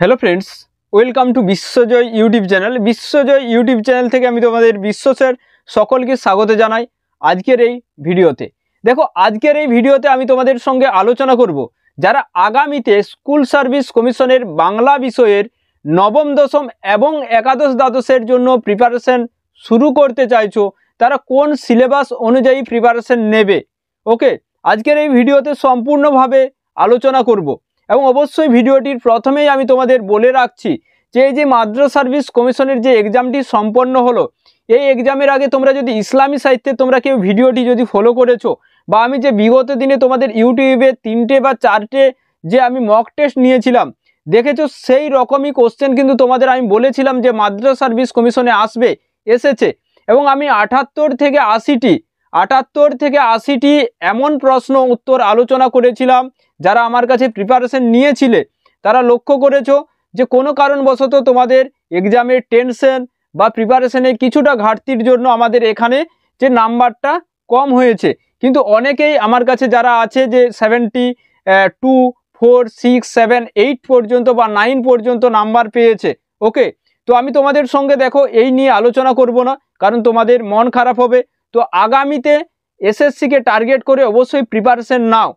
hello friends welcome to Biswajoy YouTube channel Biswajoy YouTube channel থেকে আমি তোমাদের বিশ্ব সকলকে স্বাগত জানাই আজকের এই ভিডিওতে দেখো আজকের এই ভিডিওতে আমি তোমাদের সঙ্গে আলোচনা করব যারা আগামীতে স্কুল সার্ভিস কমিশনের বাংলা বিষয়ের নবম দশম এবং একাদশ দ্বাদশের জন্য প্রিপারেশন শুরু করতে চাইছো তারা কোন সিলেবাস অনুযায়ী প্রিপারেশন নেবে ওকে আজকের এই ভিডিওতে সম্পূর্ণভাবে আলোচনা করবো এবং অবশ্যই ভিডিওটির প্রথমেই আমি তোমাদের বলে রাখছি যে এই যে মাদ্রাস সার্ভিস কমিশনের যে এক্সামটি সম্পন্ন হলো এই এক্সামের আগে তোমরা যদি ইসলামী সাহিত্যে তোমরা কেউ ভিডিওটি যদি ফলো করেছো বা আমি যে বিগত দিনে তোমাদের ইউটিউবে তিনটে বা চারটে যে আমি মক টেস্ট নিয়েছিলাম দেখেছো সেই রকমই কোশ্চেন কিন্তু তোমাদের আমি বলেছিলাম যে মাদ্রাস সার্ভিস কমিশনে আসবে এসেছে এবং আমি আটাত্তর থেকে আশিটি আটাত্তর থেকে আশিটি এমন প্রশ্ন উত্তর আলোচনা করেছিলাম যারা আমার কাছে প্রিপারেশন নিয়েছিলে তারা লক্ষ্য করেছো যে কোনো কারণবশত তোমাদের এক্সামের টেনশন বা প্রিপারেশনের কিছুটা ঘাটতির জন্য আমাদের এখানে যে নাম্বারটা কম হয়েছে কিন্তু অনেকেই আমার কাছে যারা আছে যে seventy two four six seven eight পর্যন্ত বা নাইন পর্যন্ত নাম্বার পেয়েছে ওকে তো আমি তোমাদের সঙ্গে দেখো এই নিয়ে আলোচনা করব না কারণ তোমাদের মন খারাপ হবে তো আগামীতে এসএসসিকে টার্গেট করে অবশ্যই প্রিপারেশন নাও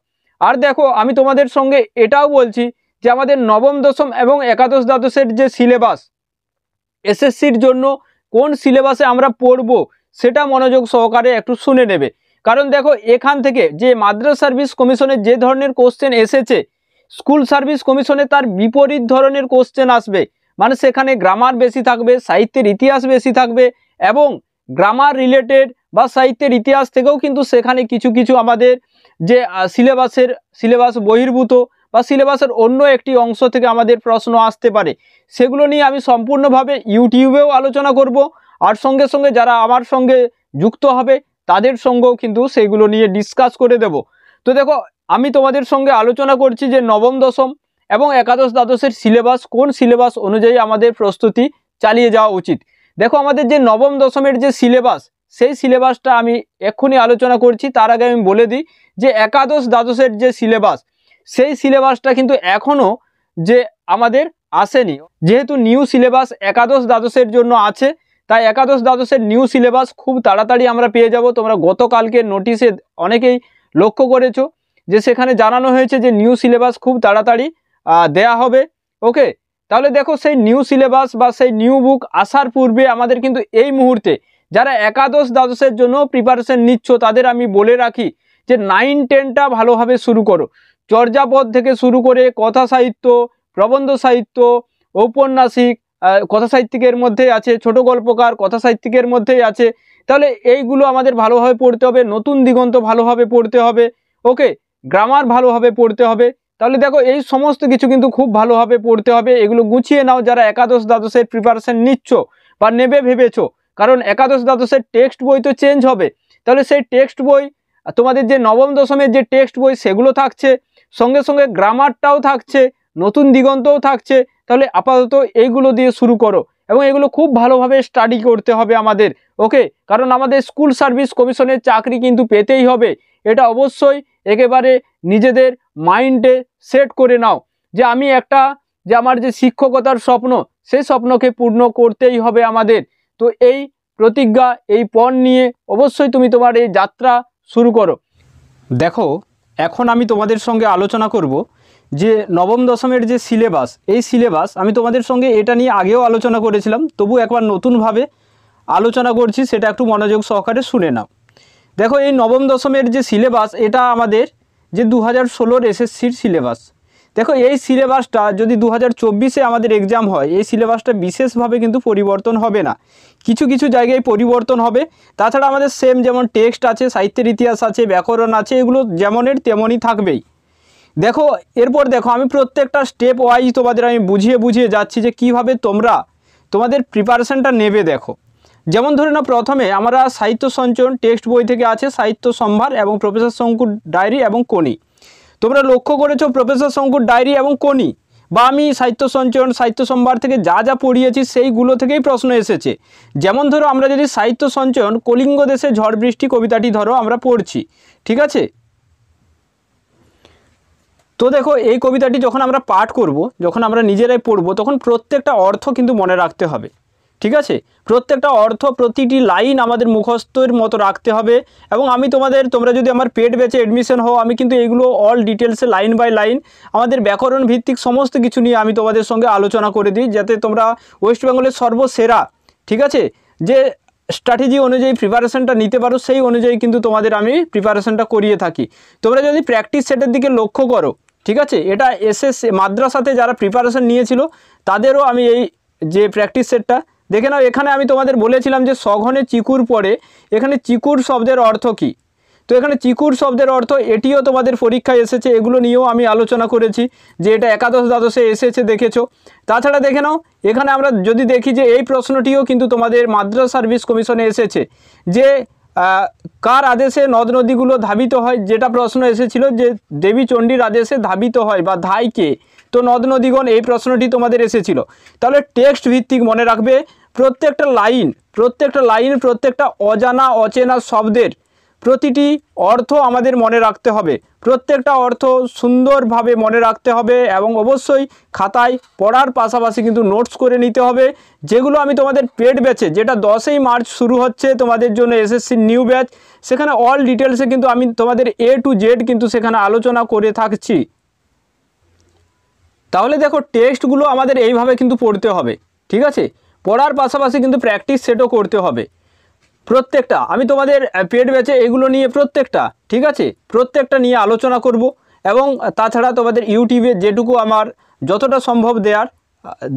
আর দেখো আমি তোমাদের সঙ্গে এটাও বলছি যে আমাদের নবম দশম এবং একাদশ দ্বাদশের যে সিলেবাস এসএসসির জন্য কোন সিলেবাসে আমরা পড়ব সেটা মনোযোগ সহকারে একটু শুনে নেবে কারণ দেখো এখান থেকে যে মাদ্রাস সার্ভিস কমিশনের যে ধরনের কোশ্চেন এসেছে স্কুল সার্ভিস কমিশনে তার বিপরীত ধরনের কোশ্চেন আসবে মানে সেখানে গ্রামার বেশি থাকবে সাহিত্যের ইতিহাস বেশি থাকবে এবং গ্রামার রিলেটেড বা সাহিত্যের ইতিহাস থেকেও কিন্তু সেখানে কিছু কিছু আমাদের যে সিলেবাসের সিলেবাস বহির্ভূত বা সিলেবাসের অন্য একটি অংশ থেকে আমাদের প্রশ্ন আসতে পারে সেগুলো নিয়ে আমি সম্পূর্ণভাবে ইউটিউবেও আলোচনা করব আর সঙ্গে সঙ্গে যারা আমার সঙ্গে যুক্ত হবে তাদের সঙ্গেও কিন্তু সেগুলো নিয়ে ডিসকাস করে দেব তো দেখো আমি তোমাদের সঙ্গে আলোচনা করছি যে নবম দশম এবং একাদশ দ্বাদশের সিলেবাস কোন সিলেবাস অনুযায়ী আমাদের প্রস্তুতি চালিয়ে যাওয়া উচিত দেখো আমাদের যে নবম দশমের যে সিলেবাস সেই সিলেবাসটা আমি এক্ষুনি আলোচনা করছি তার আগে আমি বলে দিই যে একাদশ দ্বাদশের যে সিলেবাস সেই সিলেবাসটা কিন্তু এখনও যে আমাদের আসেনি যেহেতু নিউ সিলেবাস একাদশ দ্বাদশের জন্য আছে তাই একাদশ দ্বাদশের নিউ সিলেবাস খুব তাড়াতাড়ি আমরা পেয়ে যাব তোমরা গতকালকে নোটিশে অনেকেই লক্ষ্য করেছো যে সেখানে জানানো হয়েছে যে নিউ সিলেবাস খুব তাড়াতাড়ি দেয়া হবে ওকে তাহলে দেখো সেই নিউ সিলেবাস বা সেই নিউ বুক আসার পূর্বে আমাদের কিন্তু এই মুহূর্তে যারা একাদশ দ্বাদশের জন্য প্রিপারেশন নিচ্ছ তাদের আমি বলে রাখি যে নাইন টেনটা ভালোভাবে শুরু করো চর্যাপদ থেকে শুরু করে কথা সাহিত্য প্রবন্ধ সাহিত্য ঔপন্যাসিক কথা সাহিত্যিকের মধ্যে আছে ছোট গল্পকার কথা সাহিত্যিকের মধ্যেই আছে তাহলে এইগুলো আমাদের ভালোভাবে পড়তে হবে নতুন দিগন্ত ভালোভাবে পড়তে হবে ওকে গ্রামার ভালোভাবে পড়তে হবে তাহলে দেখো এই সমস্ত কিছু কিন্তু খুব ভালোভাবে পড়তে হবে এগুলো গুছিয়ে নাও যারা একাদশ দ্বাদশের প্রিপারেশন নিচ্ছ বা নেবে ভেবেছো কারণ একাদশ দ্বাদশের টেক্সট বই তো চেঞ্জ হবে তাহলে সেই টেক্সট বই তোমাদের যে নবম দশমের যে টেক্সট বই সেগুলো থাকছে সঙ্গে সঙ্গে গ্রামারটাও থাকছে নতুন দিগন্তও থাকছে তাহলে আপাতত এইগুলো দিয়ে শুরু করো এবং এগুলো খুব ভালোভাবে স্টাডি করতে হবে আমাদের ওকে কারণ আমাদের স্কুল সার্ভিস কমিশনের চাকরি কিন্তু পেতেই হবে এটা অবশ্যই একেবারে নিজেদের মাইন্ডে সেট করে নাও যে আমি একটা যে আমার যে শিক্ষকতার স্বপ্ন সেই স্বপ্নকে পূর্ণ করতেই হবে আমাদের তো এই প্রতিজ্ঞা এই পণ নিয়ে অবশ্যই তুমি তোমার এই যাত্রা শুরু করো দেখো এখন আমি তোমাদের সঙ্গে আলোচনা করব যে নবম দশমের যে সিলেবাস এই সিলেবাস আমি তোমাদের সঙ্গে এটা নিয়ে আগেও আলোচনা করেছিলাম তবু একবার নতুনভাবে আলোচনা করছি সেটা একটু মনোযোগ সহকারে শুনে নাও দেখো এই নবম দশমের যে সিলেবাস এটা আমাদের যে দু হাজার ষোলোর এসএসসির সিলেবাস দেখো এই সিলেবাসটা যদি দু হাজার চব্বিশে আমাদের এক্সাম হয় এই সিলেবাসটা বিশেষভাবে কিন্তু পরিবর্তন হবে না কিছু কিছু জায়গায় পরিবর্তন হবে তাছাড়া আমাদের সেম যেমন টেক্সট আছে সাহিত্যের ইতিহাস আছে ব্যাকরণ আছে এগুলো যেমনের তেমনই থাকবেই দেখো এরপর দেখো আমি প্রত্যেকটা স্টেপ ওয়াইজ তোমাদের আমি বুঝিয়ে বুঝিয়ে যাচ্ছি যে কিভাবে তোমরা তোমাদের প্রিপারেশানটা নেবে দেখো যেমন ধরে নাও প্রথমে আমরা সাহিত্য সঞ্চয়ন টেক্সট বই থেকে আছে সাহিত্য সম্ভার এবং প্রফেসর শঙ্কুর ডায়েরি এবং কোনি তোমরা লক্ষ্য করেছো প্রফেসর শঙ্কুর ডায়েরি এবং কোনি বা আমি সাহিত্য সঞ্চয়ন সাহিত্য সম্ভার থেকে যা যা পড়িয়েছি সেইগুলো থেকেই প্রশ্ন এসেছে যেমন ধরো আমরা যদি সাহিত্য সঞ্চয়ন কলিঙ্গ দেশে ঝড় বৃষ্টি কবিতাটি ধরো আমরা পড়ছি ঠিক আছে তো দেখো এই কবিতাটি যখন আমরা পাঠ করব যখন আমরা নিজেরাই পড়ব তখন প্রত্যেকটা অর্থ কিন্তু মনে রাখতে হবে ঠিক আছে প্রত্যেকটা অর্থ প্রতিটি লাইন আমাদের মুখস্থের মতো রাখতে হবে এবং আমি তোমাদের তোমরা যদি আমার পেট বেচে অ্যাডমিশন হও আমি কিন্তু এগুলো অল ডিটেলসে লাইন বাই লাইন আমাদের ব্যাকরণ ভিত্তিক সমস্ত কিছু নিয়ে আমি তোমাদের সঙ্গে আলোচনা করে দিই যাতে তোমরা ওয়েস্ট বেঙ্গলের সর্বসেরা ঠিক আছে যে স্ট্র্যাটেজি অনুযায়ী প্রিপারেশনটা নিতে পারো সেই অনুযায়ী কিন্তু তোমাদের আমি প্রিপারেশনটা করিয়ে থাকি তোমরা যদি প্র্যাকটিস সেটের দিকে লক্ষ্য করো ঠিক আছে এটা এসএস মাদ্রাসাতে যারা প্রিপারেশন নিয়েছিল তাদেরও আমি এই যে প্র্যাকটিস সেটটা দেখে নাও এখানে আমি তোমাদের বলেছিলাম যে সঘনে চিকুর পরে এখানে চিকুর শব্দের অর্থ কী তো এখানে চিকুর শব্দের অর্থ এটিও তোমাদের পরীক্ষায় এসেছে এগুলো নিয়েও আমি আলোচনা করেছি যে এটা একাদশ দ্বাদশে এসেছে দেখেছো তাছাড়া দেখে নাও এখানে আমরা যদি দেখি যে এই প্রশ্নটিও কিন্তু তোমাদের মাদ্রাস সার্ভিস কমিশনে এসেছে যে কার আদেশে নদ নদীগুলো ধাবিত হয় যেটা প্রশ্ন এসেছিল যে দেবী চণ্ডীর আদেশে ধাবিত হয় বা ধাইকে তো নদ নদীগণ এই প্রশ্নটি তোমাদের এসেছিল তাহলে টেক্সট ভিত্তিক মনে রাখবে প্রত্যেকটা লাইন প্রত্যেকটা লাইন প্রত্যেকটা অজানা অচেনা শব্দের প্রতিটি অর্থ আমাদের মনে রাখতে হবে প্রত্যেকটা অর্থ সুন্দরভাবে মনে রাখতে হবে এবং অবশ্যই খাতায় পড়ার পাশাপাশি কিন্তু নোটস করে নিতে হবে যেগুলো আমি তোমাদের পেট ব্যাচে যেটা দশই মার্চ শুরু হচ্ছে তোমাদের জন্য এসএসসি নিউ ব্যাচ সেখানে অল ডিটেলসে কিন্তু আমি তোমাদের এ টু জেড কিন্তু সেখানে আলোচনা করে থাকছি তাহলে দেখো টেস্টগুলো আমাদের এইভাবে কিন্তু পড়তে হবে ঠিক আছে পড়ার পাশাপাশি কিন্তু প্র্যাকটিস সেটও করতে হবে প্রত্যেকটা আমি তোমাদের পেট ব্যাচে এগুলো নিয়ে প্রত্যেকটা ঠিক আছে প্রত্যেকটা নিয়ে আলোচনা করব এবং তাছাড়া তোমাদের ইউটিউবে যেটুকু আমার যতটা সম্ভব দেয়ার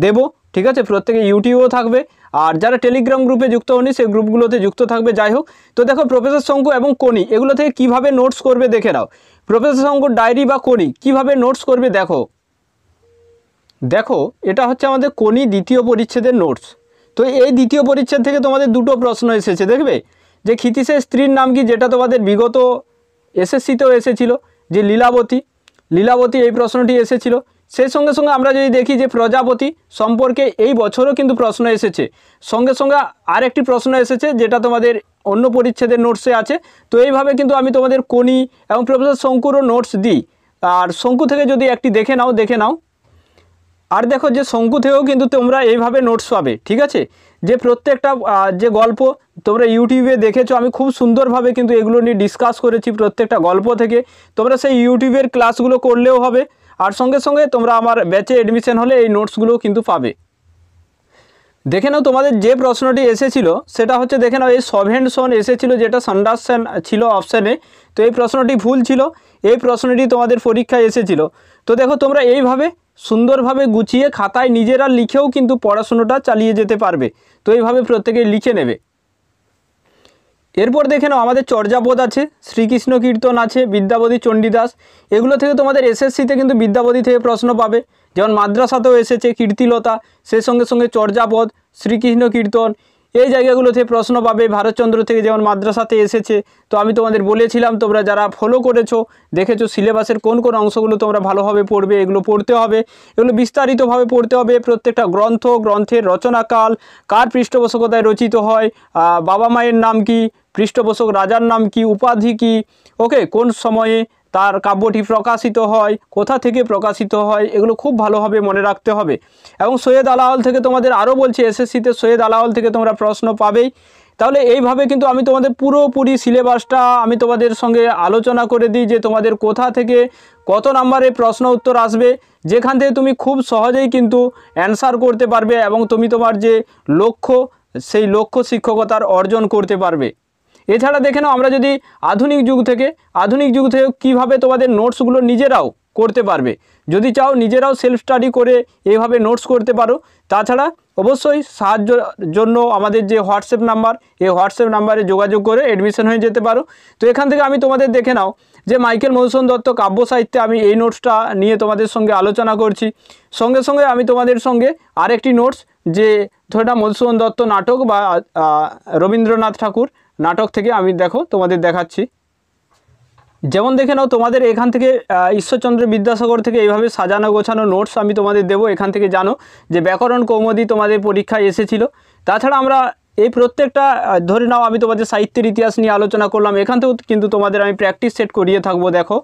দেব ঠিক আছে প্রত্যেকে ইউটিউবও থাকবে আর যারা টেলিগ্রাম গ্রুপে যুক্ত হনি সেই গ্রুপগুলোতে যুক্ত থাকবে যাই হোক তো দেখো প্রফেসর শঙ্কু এবং কোনি এগুলো থেকে কিভাবে নোটস করবে দেখে নাও প্রফেসর শঙ্কুর ডায়েরি বা কোনি কিভাবে নোটস করবে দেখো দেখো এটা হচ্ছে আমাদের কোনি দ্বিতীয় পরিচ্ছেদের নোটস তো এই দ্বিতীয় পরিচ্ছেদ থেকে তোমাদের দুটো প্রশ্ন এসেছে দেখবে যে ক্ষিতিশের স্ত্রীর নাম কি যেটা তোমাদের বিগত এসএসসিতেও এসেছিল যে লীলাবতী লীলাবতী এই প্রশ্নটি এসেছিল সেই সঙ্গে সঙ্গে আমরা যদি দেখি যে প্রজাপতি সম্পর্কে এই বছরও কিন্তু প্রশ্ন এসেছে সঙ্গে সঙ্গে আরেকটি প্রশ্ন এসেছে যেটা তোমাদের অন্য পরিচ্ছেদের নোটসে আছে তো এইভাবে কিন্তু আমি তোমাদের কোনি এবং প্রফেসর শঙ্কুরও নোটস দিই আর শঙ্কু থেকে যদি একটি দেখে নাও দেখে নাও আর দেখো যে শঙ্কু থেকেও কিন্তু তোমরা এইভাবে নোটস পাবে ঠিক আছে যে প্রত্যেকটা যে গল্প তোমরা ইউটিউবে দেখেছো আমি খুব সুন্দরভাবে কিন্তু এগুলো নিয়ে ডিসকাস করেছি প্রত্যেকটা গল্প থেকে তোমরা সেই ইউটিউবের ক্লাসগুলো করলেও হবে আর সঙ্গে সঙ্গে তোমরা আমার ব্যাচে অ্যাডমিশন হলে এই নোটসগুলো কিন্তু পাবে দেখে নাও তোমাদের যে প্রশ্নটি এসেছিল সেটা হচ্ছে দেখে নাও এই সভেন্ট সন এসেছিল যেটা সান্ডারসন ছিল অপশানে তো এই প্রশ্নটি ভুল ছিল এই প্রশ্নটি তোমাদের পরীক্ষায় এসেছিল তো দেখো তোমরা এইভাবে সুন্দরভাবে গুছিয়ে খাতায় নিজেরা লিখেও কিন্তু পড়াশুনোটা চালিয়ে যেতে পারবে তো এইভাবে প্রত্যেকে লিখে নেবে এরপর দেখে নাও আমাদের চর্যাবোধ আছে শ্রীকৃষ্ণ কীর্তন আছে বিদ্যাবতী চণ্ডীদাস এগুলো থেকে তোমাদের এসএসসিতে কিন্তু বিদ্যাবতী থেকে প্রশ্ন পাবে যেমন মাদ্রাসাতেও এসেছে কীর্তিলতা সেই সঙ্গে সঙ্গে চর্যাবোধ শ্রীকৃষ্ণ কীর্তন এই জায়গাগুলোতে প্রশ্ন পাবে ভারতচন্দ্র থেকে যেমন মাদ্রাসাতে এসেছে তো আমি তোমাদের বলেছিলাম তোমরা যারা ফলো করেছো দেখেছো সিলেবাসের কোন কোন অংশগুলো তোমরা ভালোভাবে পড়বে এগুলো পড়তে হবে এগুলো বিস্তারিতভাবে পড়তে হবে প্রত্যেকটা গ্রন্থ গ্রন্থের রচনাকাল কার পৃষ্ঠপোষকতায় রচিত হয় বাবা মায়ের নাম কি পৃষ্ঠপোষক রাজার নাম কি উপাধি কি ওকে কোন সময়ে তার কাব্যটি প্রকাশিত হয় কোথা থেকে প্রকাশিত হয় এগুলো খুব ভালোভাবে মনে রাখতে হবে এবং সৈয়দ আলাহল থেকে তোমাদের আরও বলছি এসএসসিতে সৈয়দ আলাহল থেকে তোমরা প্রশ্ন পাবেই তাহলে এইভাবে কিন্তু আমি তোমাদের পুরোপুরি সিলেবাসটা আমি তোমাদের সঙ্গে আলোচনা করে দিই যে তোমাদের কোথা থেকে কত নাম্বারে প্রশ্ন উত্তর আসবে যেখান থেকে তুমি খুব সহজেই কিন্তু অ্যান্সার করতে পারবে এবং তুমি তোমার যে লক্ষ্য সেই লক্ষ্য শিক্ষকতার অর্জন করতে পারবে এছাড়া দেখে নাও আমরা যদি আধুনিক যুগ থেকে আধুনিক যুগ থেকে কীভাবে তোমাদের নোটসগুলো নিজেরাও করতে পারবে যদি চাও নিজেরাও সেলফ স্টাডি করে এভাবে নোটস করতে পারো তাছাড়া অবশ্যই সাহায্যর জন্য আমাদের যে হোয়াটসঅ্যাপ নাম্বার এই হোয়াটসঅ্যাপ নাম্বারে যোগাযোগ করে অ্যাডমিশন হয়ে যেতে পারো তো এখান থেকে আমি তোমাদের দেখে নাও যে মাইকেল মধুসূদন দত্ত কাব্য সাহিত্যে আমি এই নোটসটা নিয়ে তোমাদের সঙ্গে আলোচনা করছি সঙ্গে সঙ্গে আমি তোমাদের সঙ্গে আরেকটি নোটস যে ধরে না মধুসূদন দত্ত নাটক বা রবীন্দ্রনাথ ঠাকুর নাটক থেকে আমি দেখো তোমাদের দেখাচ্ছি যেমন দেখে নাও তোমাদের এখান থেকে ঈশ্বরচন্দ্র বিদ্যাসাগর থেকে এইভাবে সাজানো গোছানো নোটস আমি তোমাদের দেব এখান থেকে জানো যে ব্যাকরণ কৌমদি তোমাদের পরীক্ষায় এসেছিল তাছাড়া আমরা এই প্রত্যেকটা ধরে নাও আমি তোমাদের সাহিত্যের ইতিহাস নিয়ে আলোচনা করলাম এখান থেকেও কিন্তু তোমাদের আমি প্র্যাকটিস সেট করিয়ে থাকবো দেখো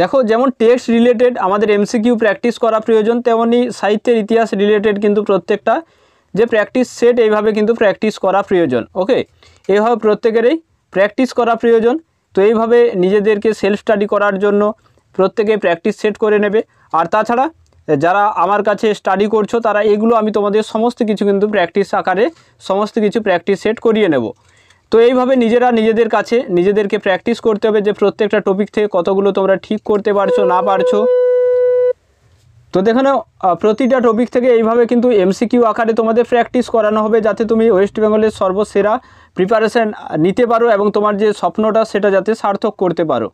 দেখো যেমন টেক্সট রিলেটেড আমাদের এমসিকিউ প্র্যাকটিস করা প্রয়োজন তেমনই সাহিত্যের ইতিহাস রিলেটেড কিন্তু প্রত্যেকটা যে প্র্যাকটিস সেট এইভাবে কিন্তু প্র্যাকটিস করা প্রয়োজন ওকে এইভাবে প্রত্যেকেরই প্র্যাকটিস করা প্রয়োজন তো এইভাবে নিজেদেরকে সেলফ স্টাডি করার জন্য প্রত্যেকে প্র্যাকটিস সেট করে নেবে আর তাছাড়া যারা আমার কাছে স্টাডি করছো তারা এগুলো আমি তোমাদের সমস্ত কিছু কিন্তু প্র্যাকটিস আকারে সমস্ত কিছু প্র্যাকটিস সেট করিয়ে নেব তো এইভাবে নিজেরা নিজেদের কাছে নিজেদেরকে প্র্যাকটিস করতে হবে যে প্রত্যেকটা টপিক থেকে কতগুলো তোমরা ঠিক করতে পারছো না পারছো তো দেখানো প্রতিটা টপিক থেকে এইভাবে কিন্তু এমসিকিউ আকারে তোমাদের প্র্যাকটিস করানো হবে যাতে তুমি ওয়েস্ট বেঙ্গলের সর্বসেরা প্রিপারেশান নিতে পারো এবং তোমার যে স্বপ্নটা সেটা যাতে সার্থক করতে পারো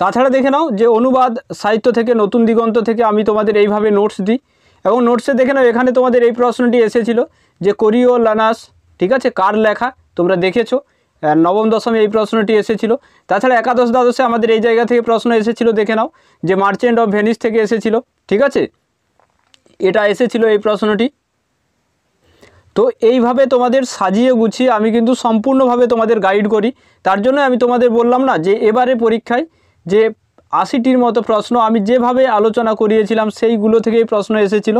তাছাড়া দেখে নাও যে অনুবাদ সাহিত্য থেকে নতুন দিগন্ত থেকে আমি তোমাদের এইভাবে নোটস দিই এবং নোটসে দেখে নাও এখানে তোমাদের এই প্রশ্নটি এসেছিল যে কোরিও লানাস ঠিক আছে কার লেখা তোমরা দেখেছো নবম দশমে এই প্রশ্নটি এসেছিল তাছাড়া একাদশ দ্বাদশে আমাদের এই জায়গা থেকে প্রশ্ন এসেছিল দেখে নাও যে মার্চেন্ট অফ ভেনিস থেকে এসেছিল ঠিক আছে এটা এসেছিল এই প্রশ্নটি তো এইভাবে তোমাদের সাজিয়ে গুছিয়ে আমি কিন্তু সম্পূর্ণভাবে তোমাদের গাইড করি তার জন্য আমি তোমাদের বললাম না যে এবারে পরীক্ষায় যে আশিটির মতো প্রশ্ন আমি যেভাবে আলোচনা করিয়েছিলাম সেইগুলো থেকেই প্রশ্ন এসেছিল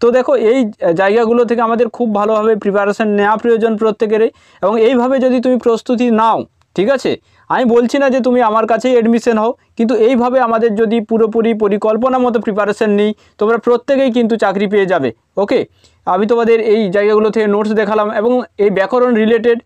তো দেখো এই জায়গাগুলো থেকে আমাদের খুব ভালোভাবে প্রিপারেশান নেওয়া প্রয়োজন প্রত্যেকেরই এবং এইভাবে যদি তুমি প্রস্তুতি নাও ঠিক আছে আমি বলছি না যে তুমি আমার কাছেই অ্যাডমিশন হও কিন্তু এইভাবে আমাদের যদি পুরোপুরি পরিকল্পনা মতো প্রিপারেশন নিই তোমরা প্রত্যেকেই কিন্তু চাকরি পেয়ে যাবে ওকে আমি তোমাদের এই জায়গাগুলো থেকে নোটস দেখালাম এবং এই ব্যাকরণ রিলেটেড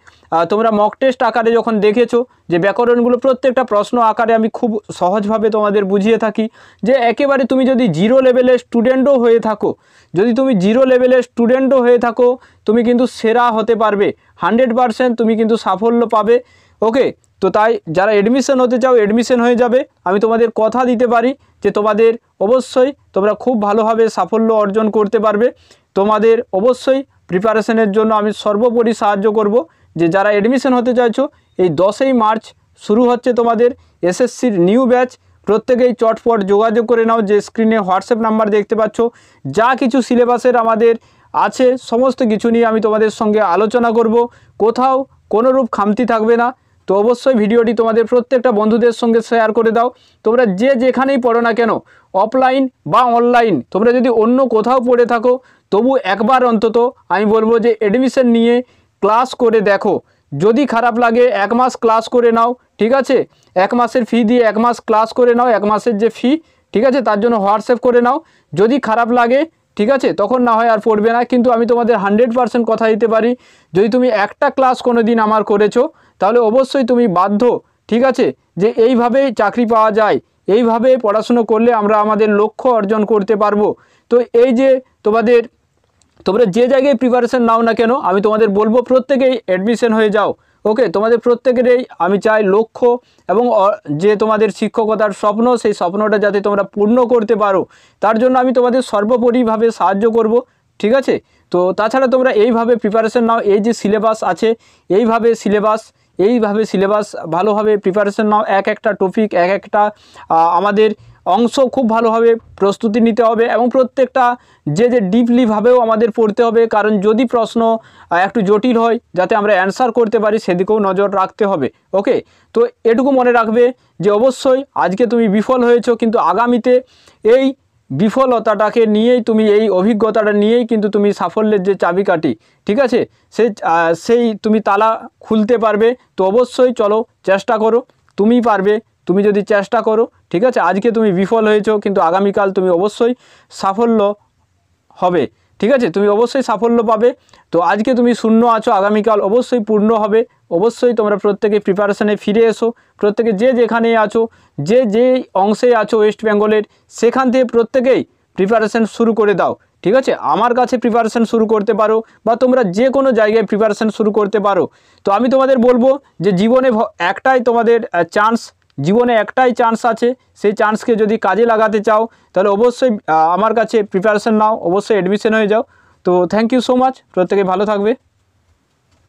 তোমরা মক টেস্ট আকারে যখন দেখেছো যে ব্যাকরণগুলো প্রত্যেকটা প্রশ্ন আকারে আমি খুব সহজভাবে তোমাদের বুঝিয়ে থাকি যে একেবারে তুমি যদি জিরো লেভেলের স্টুডেন্টও হয়ে থাকো যদি তুমি জিরো লেভেলের স্টুডেন্টও হয়ে থাকো তুমি কিন্তু সেরা হতে পারবে হান্ড্রেড পারসেন্ট তুমি কিন্তু সাফল্য পাবে ওকে তো তাই যারা এডমিশন হতে চাও এডমিশন হয়ে যাবে আমি তোমাদের কথা দিতে পারি যে তোমাদের অবশ্যই তোমরা খুব ভালোভাবে সাফল্য অর্জন করতে পারবে তোমাদের অবশ্যই প্রিপারেশনের জন্য আমি সর্বোপরি সাহায্য করব যে যারা এডমিশন হতে চাইছো এই দশই মার্চ শুরু হচ্ছে তোমাদের এসএসসির নিউ ব্যাচ প্রত্যেকেই চটপট যোগাযোগ করে নাও যে স্ক্রিনে হোয়াটসঅ্যাপ নাম্বার দেখতে পাচ্ছ যা কিছু সিলেবাসের আমাদের আছে সমস্ত কিছু নিয়ে আমি তোমাদের সঙ্গে আলোচনা করব কোথাও কোনোরূপ খামতি থাকবে না তো অবশ্যই ভিডিওটি তোমাদের প্রত্যেকটা বন্ধুদের সঙ্গে শেয়ার করে দাও তোমরা যে যেখানেই পড়ো না কেন অফলাইন বা অনলাইন তোমরা যদি অন্য কোথাও পড়ে থাকো তবু একবার অন্তত আমি বলবো যে অ্যাডমিশন নিয়ে ক্লাস করে দেখো যদি খারাপ লাগে এক মাস ক্লাস করে নাও ঠিক আছে এক মাসের ফি দিয়ে এক মাস ক্লাস করে নাও এক মাসের যে ফি ঠিক আছে তার জন্য হোয়াটসঅ্যাপ করে নাও যদি খারাপ লাগে ঠিক আছে তখন না হয় আর পড়বে না কিন্তু আমি তোমাদের হান্ড্রেড পারসেন্ট কথা দিতে পারি যদি তুমি একটা ক্লাস কোনো দিন আমার করেছো তাহলে অবশ্যই তুমি বাধ্য ঠিক আছে যে এইভাবেই চাকরি পাওয়া যায় এইভাবে পড়াশুনো করলে আমরা আমাদের লক্ষ্য অর্জন করতে পারবো তো এই যে তোমাদের তোমরা যে জায়গায় প্রিপারেশান নাও না কেন আমি তোমাদের বলবো প্রত্যেকেই অ্যাডমিশন হয়ে যাও ওকে তোমাদের প্রত্যেকেরই আমি চাই লক্ষ্য এবং যে তোমাদের শিক্ষকতার স্বপ্ন সেই স্বপ্নটা যাতে তোমরা পূর্ণ করতে পারো তার জন্য আমি তোমাদের সর্বোপরিভাবে সাহায্য করব ঠিক আছে তো তাছাড়া তোমরা এইভাবে প্রিপারেশান নাও এই যে সিলেবাস আছে এইভাবে সিলেবাস এইভাবে সিলেবাস ভালোভাবে প্রিপারেশন নাও এক একটা টপিক এক একটা আমাদের অংশ খুব ভালোভাবে প্রস্তুতি নিতে হবে এবং প্রত্যেকটা যে যে ডিপলিভাবেও আমাদের পড়তে হবে কারণ যদি প্রশ্ন একটু জটিল হয় যাতে আমরা অ্যান্সার করতে পারি সেদিকেও নজর রাখতে হবে ওকে তো এটুকু মনে রাখবে যে অবশ্যই আজকে তুমি বিফল হয়েছো কিন্তু আগামীতে এই বিফলতাটাকে নিয়েই তুমি এই অভিজ্ঞতাটা নিয়েই কিন্তু তুমি সাফল্যের যে চাবিকাঠি ঠিক আছে সে সেই তুমি তালা খুলতে পারবে তো অবশ্যই চলো চেষ্টা করো তুমি পারবে তুমি যদি চেষ্টা করো ঠিক আছে আজকে তুমি বিফল হয়েছো কিন্তু আগামীকাল তুমি অবশ্যই সাফল্য হবে ঠিক আছে তুমি অবশ্যই সাফল্য পাবে তো আজকে তুমি শূন্য আছো আগামীকাল অবশ্যই পূর্ণ হবে অবশ্যই তোমরা প্রত্যেকে প্রিপারেশানে ফিরে এসো প্রত্যেকে যে যেখানে আছো যে যে অংশে আছো ওয়েস্ট বেঙ্গলের সেখান থেকে প্রত্যেকেই প্রিপারেশান শুরু করে দাও ঠিক আছে আমার কাছে প্রিপারেশান শুরু করতে পারো বা তোমরা যে কোনো জায়গায় প্রিপারেশান শুরু করতে পারো তো আমি তোমাদের বলবো যে জীবনে একটাই তোমাদের চান্স জীবনে একটাই চান্স আছে সেই চান্সকে যদি কাজে লাগাতে চাও তাহলে অবশ্যই আমার কাছে प्रिपरेशन নাও অবশ্যই এডমিশন হয়ে যাও তো थैंक यू सो मच প্রত্যেককে ভালো থাকবে